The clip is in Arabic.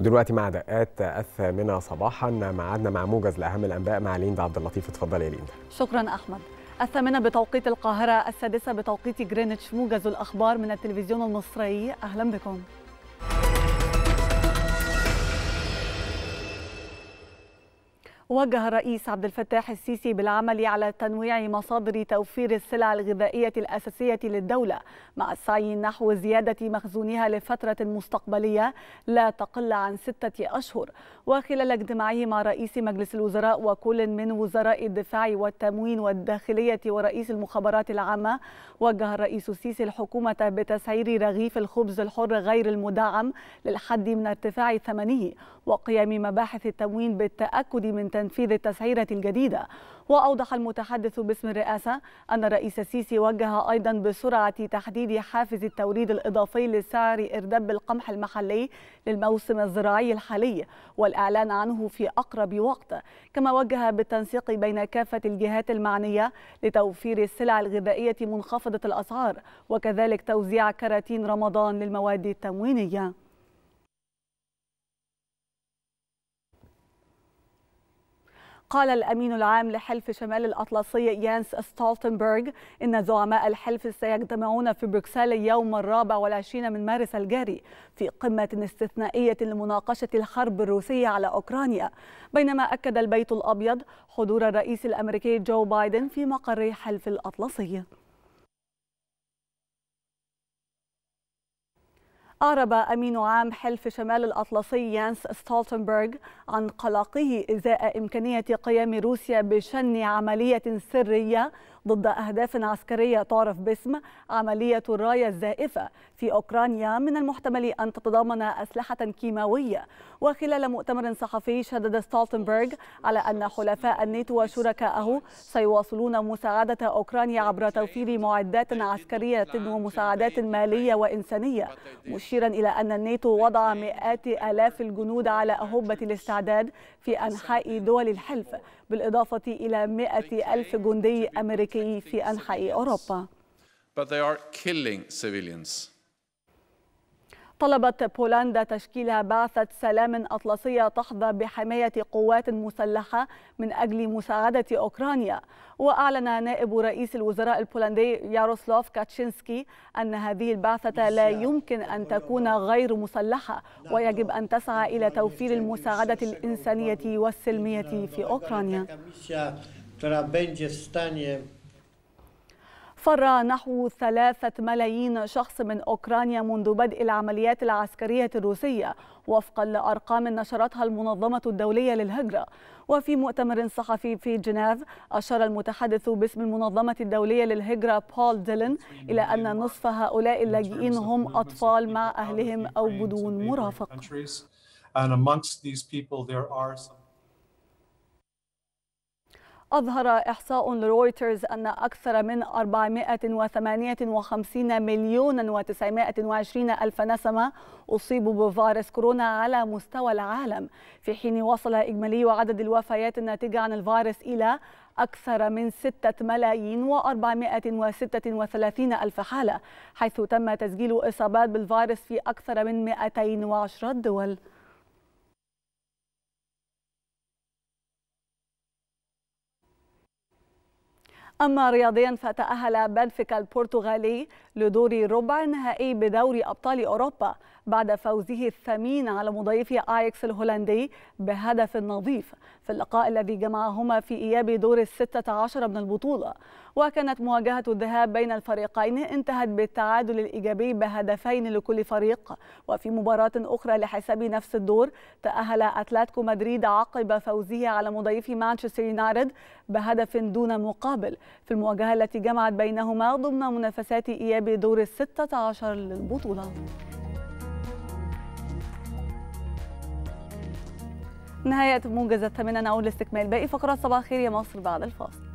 ودلوقتي مع دقات الثامنه صباحا معادنا مع موجز لاهم الانباء مع ليندا عبد اللطيف اتفضل يا ليندا شكرا احمد الثامنة بتوقيت القاهرة السادسة بتوقيت جرينتش موجز الأخبار من التلفزيون المصري أهلا بكم وجه الرئيس عبد الفتاح السيسي بالعمل على تنويع مصادر توفير السلع الغذائية الأساسية للدولة مع السعي نحو زيادة مخزونها لفترة مستقبلية لا تقل عن ستة أشهر وخلال اجتماعه مع رئيس مجلس الوزراء وكل من وزراء الدفاع والتموين والداخلية ورئيس المخابرات العامة وجه الرئيس السيسي الحكومة بتسعير رغيف الخبز الحر غير المدعم للحد من ارتفاع ثمنه وقيام مباحث التموين بالتأكد من تنفيذ التسعيرة الجديدة وأوضح المتحدث باسم الرئاسة أن الرئيس السيسي وجه أيضا بسرعة تحديد حافز التوريد الإضافي لسعر إرداب القمح المحلي للموسم الزراعي الحالي والإعلان عنه في أقرب وقت كما وجه بالتنسيق بين كافة الجهات المعنية لتوفير السلع الغذائية منخفضة الأسعار وكذلك توزيع كراتين رمضان للمواد التموينية قال الأمين العام لحلف شمال الأطلسي يانس ستولتنبرغ إن زعماء الحلف سيجتمعون في بروكسل يوم الرابع والعشرين من مارس الجاري في قمة استثنائية لمناقشة الحرب الروسية على أوكرانيا بينما أكد البيت الأبيض حضور الرئيس الأمريكي جو بايدن في مقر حلف الأطلسي أعرب أمين عام حلف شمال الأطلسي يانس ستولتنبرغ عن قلقه إزاء إمكانية قيام روسيا بشن عملية سرية ضد أهداف عسكرية تعرف باسم عملية الراية الزائفة في أوكرانيا من المحتمل أن تتضمن أسلحة كيماوية وخلال مؤتمر صحفي شدد ستولتنبرغ على أن حلفاء الناتو وشركائه سيواصلون مساعدة أوكرانيا عبر توفير معدات عسكرية ومساعدات مالية وإنسانية مشيرا إلى أن الناتو وضع مئات آلاف الجنود على أهبة الاستعداد في أنحاء دول الحلف بالإضافة إلى مئة ألف جندي أمريكي الأمريكي في أنحاء أوروبا طلبت بولندا تشكيل بعثة سلام أطلسية تحظى بحماية قوات مسلحة من أجل مساعدة أوكرانيا وأعلن نائب رئيس الوزراء البولندي ياروسلاف كاتشينسكي أن هذه البعثة لا يمكن أن تكون غير مسلحة ويجب أن تسعى إلى توفير المساعدة الإنسانية والسلمية في أوكرانيا فر نحو ثلاثة ملايين شخص من أوكرانيا منذ بدء العمليات العسكرية الروسية وفقا لأرقام نشرتها المنظمة الدولية للهجرة وفي مؤتمر صحفي في جنيف أشار المتحدث باسم المنظمة الدولية للهجرة بول ديلن إلى أن نصف هؤلاء اللاجئين هم أطفال مع أهلهم أو بدون مرافق. And amongst these people, there are some أظهر إحصاء لرويترز أن أكثر من 458 مليون و920 ألف نسمة أصيبوا بفيروس كورونا على مستوى العالم في حين وصل إجمالي عدد الوفيات الناتجة عن الفيروس إلى أكثر من 6 ملايين و436 ألف حالة حيث تم تسجيل إصابات بالفيروس في أكثر من 210 دول أما رياضيا فتأهل بنفيكا البرتغالي لدور ربع النهائي بدوري أبطال أوروبا بعد فوزه الثمين على مضيفي اياكس الهولندي بهدف نظيف في اللقاء الذي جمعهما في اياب دور الستة عشر من البطولة وكانت مواجهة الذهاب بين الفريقين انتهت بالتعادل الإيجابي بهدفين لكل فريق وفي مباراة أخرى لحساب نفس الدور تأهل أتلتيكو مدريد عقب فوزه على مضيف مانشستر يونايتد بهدف دون مقابل في المواجهة التي جمعت بينهما ضمن منافسات إياب دور الستة عشر للبطولة نهاية موجز الثامنة نعود لاستكمال باقي فقرات صباح خير يا مصر بعد الفاصل